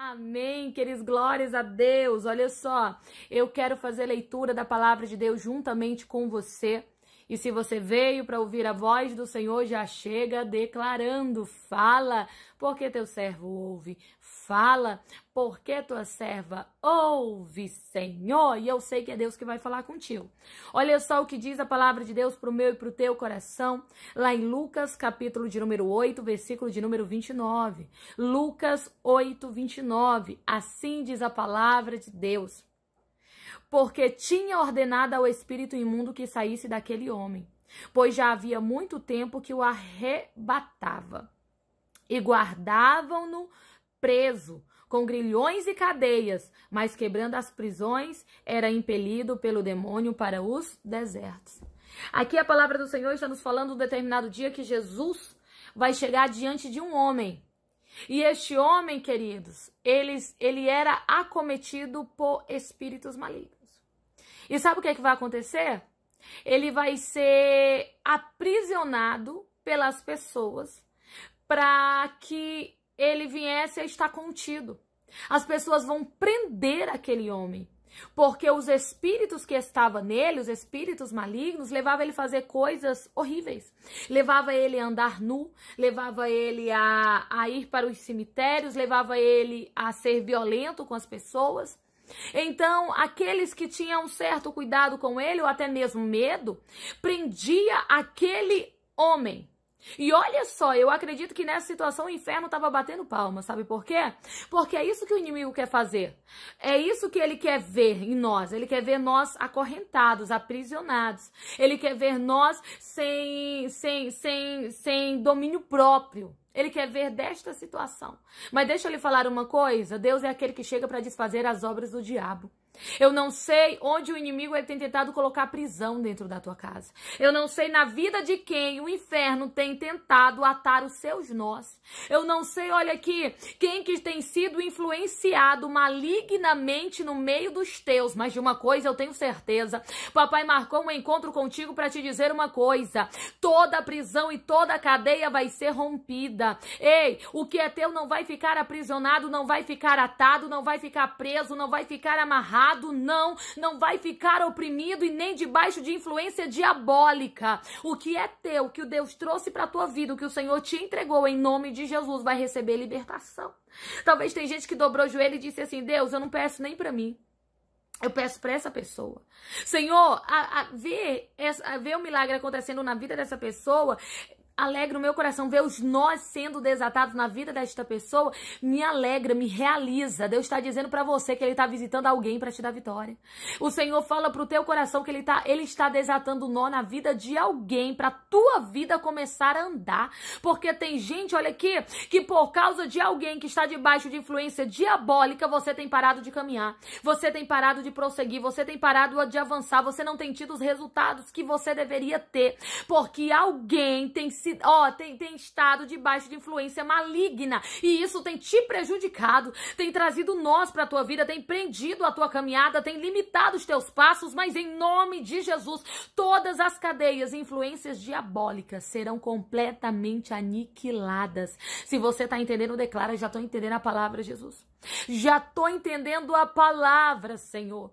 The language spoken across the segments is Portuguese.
Amém, queridos, glórias a Deus. Olha só, eu quero fazer leitura da palavra de Deus juntamente com você. E se você veio para ouvir a voz do Senhor, já chega declarando: fala, porque teu servo ouve. Fala, porque tua serva ouve, Senhor. E eu sei que é Deus que vai falar contigo. Olha só o que diz a palavra de Deus para o meu e para o teu coração, lá em Lucas, capítulo de número 8, versículo de número 29. Lucas 8, 29. Assim diz a palavra de Deus porque tinha ordenado ao espírito imundo que saísse daquele homem, pois já havia muito tempo que o arrebatava. E guardavam-no preso, com grilhões e cadeias, mas quebrando as prisões, era impelido pelo demônio para os desertos. Aqui a palavra do Senhor está nos falando de um determinado dia que Jesus vai chegar diante de um homem e este homem, queridos, ele, ele era acometido por espíritos malignos. E sabe o que, é que vai acontecer? Ele vai ser aprisionado pelas pessoas para que ele viesse a estar contido. As pessoas vão prender aquele homem. Porque os espíritos que estavam nele, os espíritos malignos, levava ele a fazer coisas horríveis. Levava ele a andar nu, levava ele a, a ir para os cemitérios, levava ele a ser violento com as pessoas. Então, aqueles que tinham certo cuidado com ele, ou até mesmo medo, prendia aquele homem e olha só, eu acredito que nessa situação o inferno estava batendo palma, sabe por quê? Porque é isso que o inimigo quer fazer. É isso que ele quer ver em nós. Ele quer ver nós acorrentados, aprisionados. Ele quer ver nós sem sem sem sem domínio próprio. Ele quer ver desta situação. Mas deixa eu lhe falar uma coisa, Deus é aquele que chega para desfazer as obras do diabo. Eu não sei onde o inimigo ele tem tentado colocar prisão dentro da tua casa. Eu não sei na vida de quem o inferno tem tentado atar os seus nós. Eu não sei, olha aqui, quem que tem sido influenciado malignamente no meio dos teus. Mas de uma coisa eu tenho certeza. Papai marcou um encontro contigo para te dizer uma coisa. Toda prisão e toda cadeia vai ser rompida. Ei, o que é teu não vai ficar aprisionado, não vai ficar atado, não vai ficar preso, não vai ficar amarrado não. Não vai ficar oprimido e nem debaixo de influência diabólica. O que é teu, que o Deus trouxe para tua vida, o que o Senhor te entregou em nome de Jesus, vai receber libertação. Talvez tem gente que dobrou o joelho e disse assim: Deus, eu não peço nem para mim. Eu peço para essa pessoa. Senhor, a, a ver, essa, a ver o milagre acontecendo na vida dessa pessoa alegra o meu coração. Ver os nós sendo desatados na vida desta pessoa me alegra, me realiza. Deus está dizendo para você que Ele está visitando alguém para te dar vitória. O Senhor fala para o teu coração que Ele, tá, ele está desatando o nó na vida de alguém para tua vida começar a andar. Porque tem gente, olha aqui, que por causa de alguém que está debaixo de influência diabólica, você tem parado de caminhar, você tem parado de prosseguir, você tem parado de avançar, você não tem tido os resultados que você deveria ter. Porque alguém tem se ó, tem, tem estado debaixo de influência maligna. E isso tem te prejudicado, tem trazido nós para a tua vida, tem prendido a tua caminhada, tem limitado os teus passos, mas em nome de Jesus, todas as cadeias e influências diabólicas serão completamente aniquiladas. Se você está entendendo, declara, já estou entendendo a palavra, Jesus. Já estou entendendo a palavra, Senhor.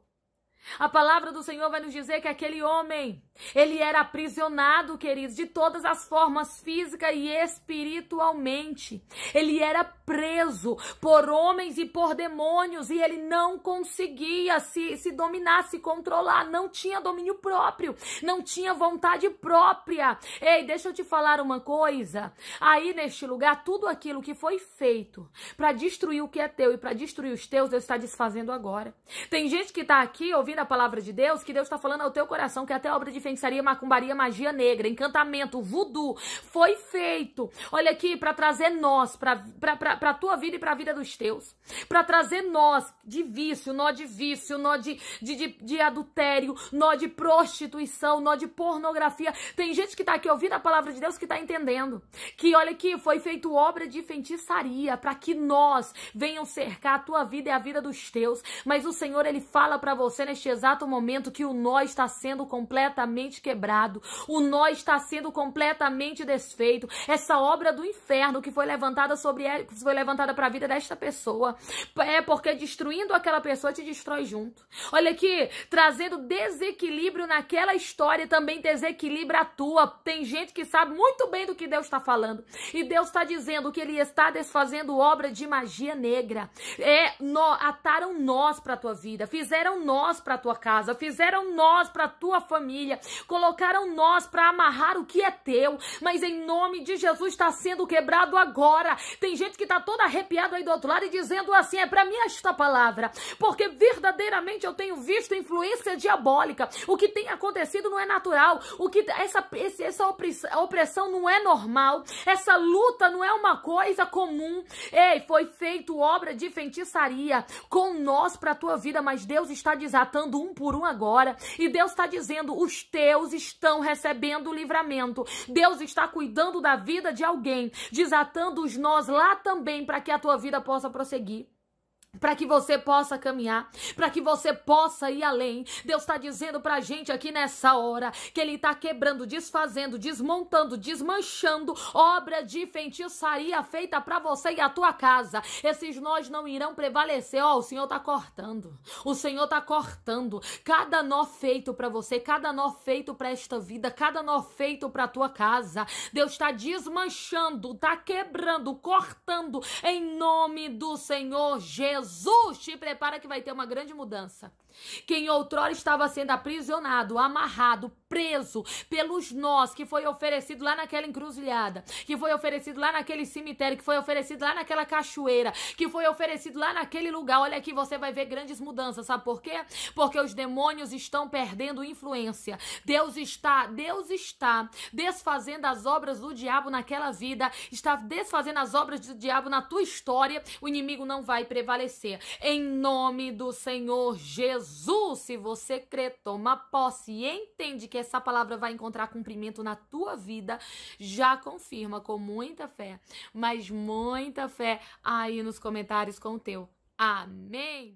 A palavra do Senhor vai nos dizer que aquele homem, ele era aprisionado, queridos, de todas as formas, física e espiritualmente. Ele era preso por homens e por demônios e ele não conseguia se, se dominar, se controlar, não tinha domínio próprio, não tinha vontade própria. Ei, deixa eu te falar uma coisa. Aí neste lugar, tudo aquilo que foi feito para destruir o que é teu e para destruir os teus, Deus está desfazendo agora. Tem gente que está aqui ouvindo descobrir palavra de Deus que Deus está falando ao teu coração que até obra de feitiçaria, macumbaria, magia negra, encantamento, voodoo foi feito. Olha aqui, para trazer nós, para a tua vida e para a vida dos teus. Para trazer nós de vício, nó de vício, nó de, de, de, de adultério, nó de prostituição, nó de pornografia. Tem gente que está aqui ouvindo a palavra de Deus que está entendendo. Que olha aqui, foi feito obra de feitiçaria para que nós venham cercar a tua vida e a vida dos teus. Mas o Senhor, ele fala para você neste neste exato momento que o nó está sendo completamente quebrado, o nó está sendo completamente desfeito. Essa obra do inferno que foi levantada sobre que foi levantada para a vida desta pessoa, é porque destruindo aquela pessoa te destrói junto. Olha aqui, trazendo desequilíbrio naquela história também desequilibra a tua. Tem gente que sabe muito bem do que Deus está falando e Deus está dizendo que ele está desfazendo obra de magia negra. É, ataram nós para a tua vida, fizeram nós para tua casa, fizeram nós para tua família, colocaram nós para amarrar o que é teu, mas em nome de Jesus está sendo quebrado agora. Tem gente que está toda arrepiada aí do outro lado e dizendo assim: é para mim esta palavra, porque verdadeiramente eu tenho visto influência diabólica. O que tem acontecido não é natural, o que essa, essa opressão não é normal, essa luta não é uma coisa comum. Ei, foi feito obra de feitiçaria com nós para tua vida, mas Deus está desatando um por um agora. E Deus está dizendo: os teus estão recebendo o livramento. Deus está cuidando da vida de alguém, desatando os nós lá também para que a tua vida possa prosseguir para que você possa caminhar, para que você possa ir além. Deus está dizendo para a gente aqui nessa hora que Ele está quebrando, desfazendo, desmontando, desmanchando obra de feitiçaria feita para você e a tua casa. Esses nós não irão prevalecer. Ó, oh, o Senhor está cortando, o Senhor está cortando cada nó feito para você, cada nó feito para esta vida, cada nó feito para tua casa. Deus está desmanchando, está quebrando, cortando em nome do Senhor Jesus. Jesus te prepara que vai ter uma grande mudança. Quem outrora estava sendo aprisionado, amarrado, preso pelos nós que foi oferecido lá naquela encruzilhada, que foi oferecido lá naquele cemitério, que foi oferecido lá naquela cachoeira, que foi oferecido lá naquele lugar. Olha aqui, você vai ver grandes mudanças, sabe por quê? Porque os demônios estão perdendo influência. Deus está, Deus está desfazendo as obras do diabo naquela vida, está desfazendo as obras do diabo na tua história. O inimigo não vai prevalecer. Em nome do Senhor Jesus, se você crê, toma posse e entende que é essa palavra vai encontrar cumprimento na tua vida, já confirma com muita fé, mas muita fé aí nos comentários com o teu. Amém!